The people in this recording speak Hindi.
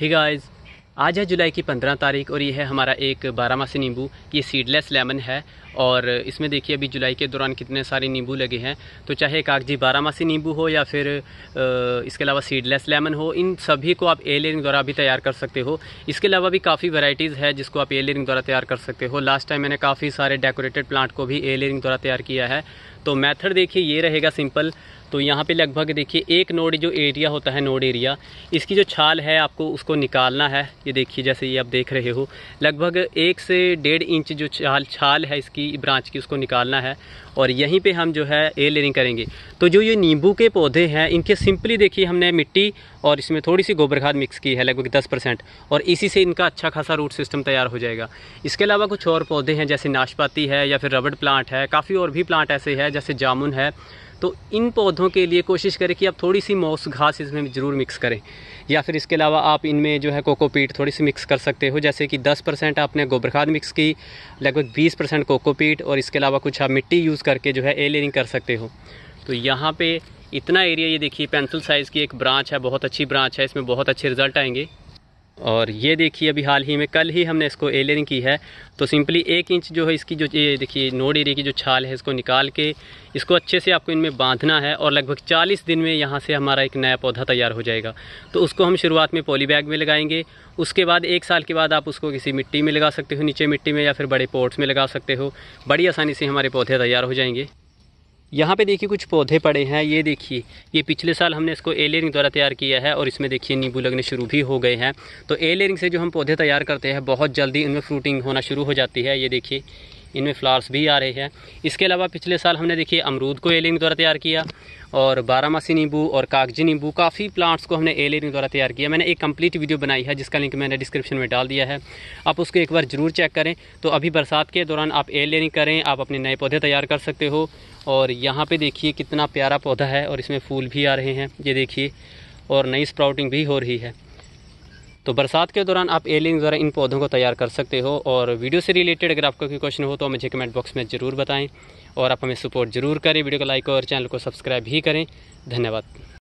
ही गाइस आज है जुलाई की पंद्रह तारीख और ये है हमारा एक बारहमासी नींबू ये सीडलेस लेमन है और इसमें देखिए अभी जुलाई के दौरान कितने सारे नींबू लगे हैं तो चाहे कागजी बारहमासी नींबू हो या फिर इसके अलावा सीडलेस लेमन हो इन सभी को आप ए लेरिंग द्वारा भी तैयार कर सकते हो इसके अलावा भी काफ़ी वेराइटीज़ है जिसको आप ए लेरिंग द्वारा तैयार कर सकते हो लास्ट टाइम मैंने काफ़ी सारे डेकोरेटेड प्लांट को भी ए लेरिंग द्वारा तैयार किया है तो मेथड देखिए ये रहेगा सिंपल तो यहाँ पे लगभग देखिए एक नोड जो एरिया होता है नोड एरिया इसकी जो छाल है आपको उसको निकालना है ये देखिए जैसे ये आप देख रहे हो लगभग एक से डेढ़ इंच जो छाल छाल है इसकी ब्रांच की उसको निकालना है और यहीं पे हम जो है ए लेरिंग करेंगे तो जो ये नींबू के पौधे हैं इनके सिंपली देखिए हमने मिट्टी और इसमें थोड़ी सी गोबर खाद मिक्स की है लगभग दस परसेंट और इसी से इनका अच्छा खासा रूट सिस्टम तैयार हो जाएगा इसके अलावा कुछ और पौधे हैं जैसे नाशपाती है या फिर रबड़ प्लांट है काफ़ी और भी प्लांट ऐसे है जैसे जामुन है तो इन पौधों के लिए कोशिश करें कि आप थोड़ी सी मौस घास इसमें ज़रूर मिक्स करें या फिर इसके अलावा आप इनमें जो है कोकोपीट थोड़ी सी मिक्स कर सकते हो जैसे कि 10 परसेंट आपने गोबर खाद मिक्स की लगभग 20 परसेंट कोकोपीट और इसके अलावा कुछ आप मिट्टी यूज़ करके जो है ए कर सकते हो तो यहाँ पर इतना एरिया ये देखिए पेंसिल साइज़ की एक ब्रांच है बहुत अच्छी ब्रांच है इसमें बहुत अच्छे रिजल्ट आएंगे और ये देखिए अभी हाल ही में कल ही हमने इसको एलरिंग की है तो सिंपली एक इंच जो है इसकी जो ये देखिए नोड एरिया की जो छाल है इसको निकाल के इसको अच्छे से आपको इनमें बांधना है और लगभग 40 दिन में यहाँ से हमारा एक नया पौधा तैयार हो जाएगा तो उसको हम शुरुआत में पॉली बैग में लगाएंगे उसके बाद एक साल के बाद आप उसको किसी मिट्टी में लगा सकते हो नीचे मिट्टी में या फिर बड़े पोर्ट्स में लगा सकते हो बड़ी आसानी से हमारे पौधे तैयार हो जाएंगे यहाँ पे देखिए कुछ पौधे पड़े हैं ये देखिए ये पिछले साल हमने इसको ए द्वारा तैयार किया है और इसमें देखिए नींबू लगने शुरू भी हो गए हैं तो ए से जो हम पौधे तैयार करते हैं बहुत जल्दी इनमें फ्रूटिंग होना शुरू हो जाती है ये देखिए इनमें फ्लावर्स भी आ रहे हैं इसके अलावा पिछले साल हमने देखिए अमरूद को एलिंग द्वारा तैयार किया और बारामासी नींबू और कागजी नींबू काफ़ी प्लांट्स को हमने एलिंग द्वारा तैयार किया मैंने एक कंप्लीट वीडियो बनाई है जिसका लिंक मैंने डिस्क्रिप्शन में डाल दिया है आप उसको एक बार ज़रूर चेक करें तो अभी बरसात के दौरान आप एलिंग करें आप अपने नए पौधे तैयार कर सकते हो और यहाँ पे देखिए कितना प्यारा पौधा है और इसमें फूल भी आ रहे हैं ये देखिए और नई स्प्राउटिंग भी हो रही है तो बरसात के दौरान आप एलिंग द्वारा इन पौधों को तैयार कर सकते हो और वीडियो से रिलेटेड अगर आपको कोई क्वेश्चन हो तो मुझे कमेंट बॉक्स में ज़रूर बताएं और आप हमें सपोर्ट ज़रूर करें वीडियो को लाइक और चैनल को सब्सक्राइब भी करें धन्यवाद